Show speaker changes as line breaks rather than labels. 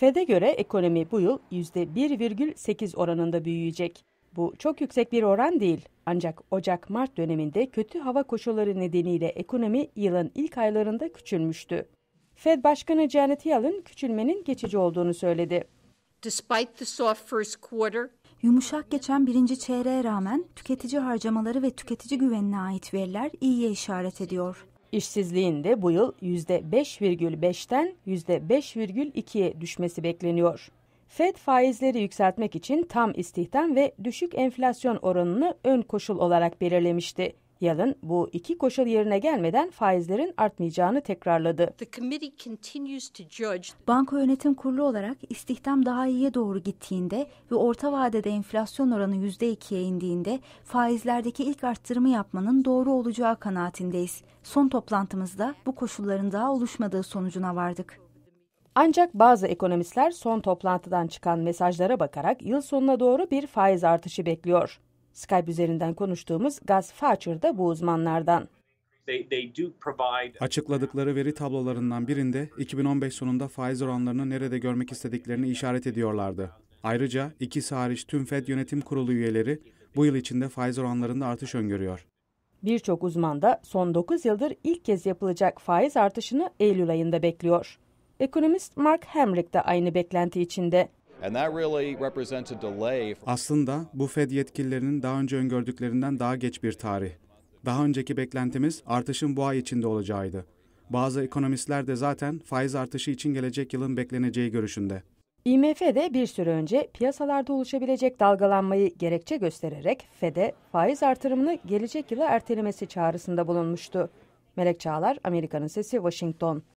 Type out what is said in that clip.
FED'e göre ekonomi bu yıl %1,8 oranında büyüyecek. Bu çok yüksek bir oran değil. Ancak Ocak-Mart döneminde kötü hava koşulları nedeniyle ekonomi yılın ilk aylarında küçülmüştü. Fed Başkanı Janet Yellen küçülmenin
geçici olduğunu söyledi. Despite the soft first quarter, Yumuşak geçen birinci çeyreğe rağmen tüketici harcamaları ve tüketici güvenine ait veriler iyiye işaret ediyor.
İşsizliğin de bu yıl %5,5'ten %5,2'ye düşmesi bekleniyor. Fed faizleri yükseltmek için tam istihdam ve düşük enflasyon oranını ön koşul olarak belirlemişti. Yalın bu iki koşul yerine
gelmeden faizlerin artmayacağını tekrarladı. Banka yönetim kurulu olarak istihdam daha iyiye doğru gittiğinde ve orta vadede enflasyon oranı %2'ye indiğinde faizlerdeki ilk arttırımı yapmanın doğru olacağı kanaatindeyiz. Son toplantımızda bu koşulların daha oluşmadığı sonucuna vardık. Ancak bazı
ekonomistler son toplantıdan çıkan mesajlara bakarak yıl sonuna doğru bir faiz artışı bekliyor. Skype üzerinden konuştuğumuz gaz Fatcher da bu uzmanlardan.
Açıkladıkları veri tablolarından birinde 2015 sonunda faiz oranlarını nerede görmek istediklerini işaret ediyorlardı. Ayrıca iki hariç tüm Fed Yönetim Kurulu üyeleri bu yıl içinde faiz oranlarında artış öngörüyor.
Birçok uzman da son 9 yıldır ilk kez yapılacak faiz artışını Eylül ayında bekliyor. Ekonomist Mark Hamrick de aynı beklenti içinde.
Aslında bu Fed yetkililerinin daha önce öngördüklerinden daha geç bir tarih. Daha önceki beklentimiz artışın bu ay içinde olacağıydı. Bazı ekonomistler de zaten faiz artışı için gelecek yılın bekleneceği görüşünde.
IMF de bir süre önce piyasalarda oluşabilecek dalgalanmayı gerekçe göstererek FED'e faiz artırımını gelecek yıla ertelemesi çağrısında bulunmuştu. Melek Çağlar, Amerika'nın Sesi, Washington.